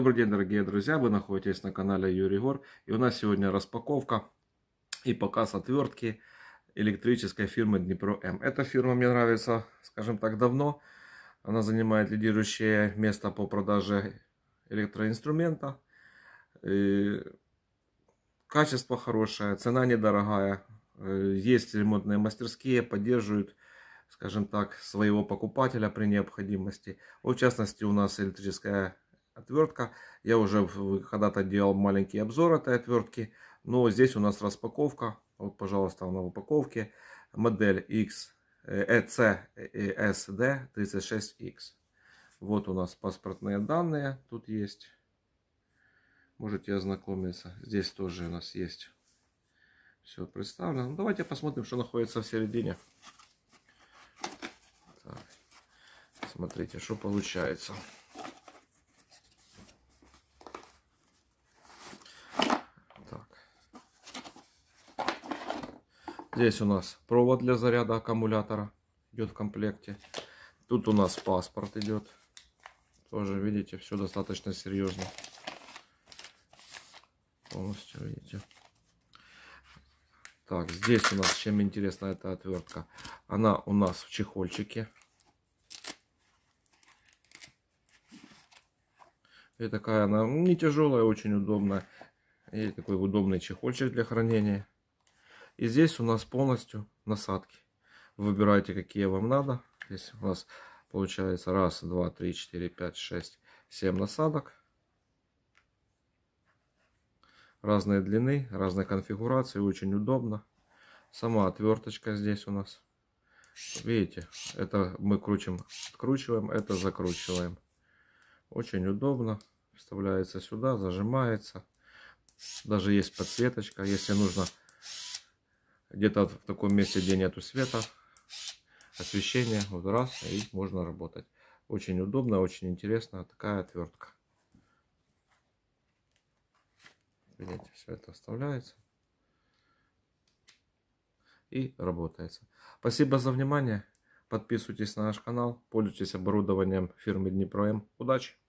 Добрый день, дорогие друзья! Вы находитесь на канале Юрий Гор. И у нас сегодня распаковка и показ отвертки электрической фирмы Днепро М. Эта фирма мне нравится, скажем так, давно. Она занимает лидирующее место по продаже электроинструмента. И качество хорошее, цена недорогая. Э, есть ремонтные мастерские, поддерживают скажем так, своего покупателя при необходимости. в частности, у нас электрическая отвертка. Я уже когда-то делал маленький обзор этой отвертки. Но здесь у нас распаковка. Вот, пожалуйста, она в упаковке. Модель X, ECSD SD 36X. Вот у нас паспортные данные. Тут есть. Можете ознакомиться. Здесь тоже у нас есть. Все представлено. Ну, давайте посмотрим, что находится в середине. Так. Смотрите, что получается. Здесь у нас провод для заряда аккумулятора идет в комплекте. Тут у нас паспорт идет. Тоже, видите, все достаточно серьезно. Полностью, видите. Так, здесь у нас, чем интересна эта отвертка, она у нас в чехольчике. И такая она ну, не тяжелая, очень удобная. И такой удобный чехольчик для хранения. И здесь у нас полностью насадки. Выбирайте, какие вам надо. Здесь у нас получается 1, 2, 3, 4, 5, 6, 7 насадок. Разные длины, разные конфигурации, очень удобно. Сама отверточка здесь у нас. Видите, это мы крутим, откручиваем, это закручиваем. Очень удобно. Вставляется сюда, зажимается. Даже есть подсветочка, если нужно где-то в таком месте, где нету света, освещение вот раз, и можно работать. Очень удобно, очень интересно, такая отвертка. Видите, все это оставляется и работается. Спасибо за внимание. Подписывайтесь на наш канал, пользуйтесь оборудованием фирмы Днепром. Удачи!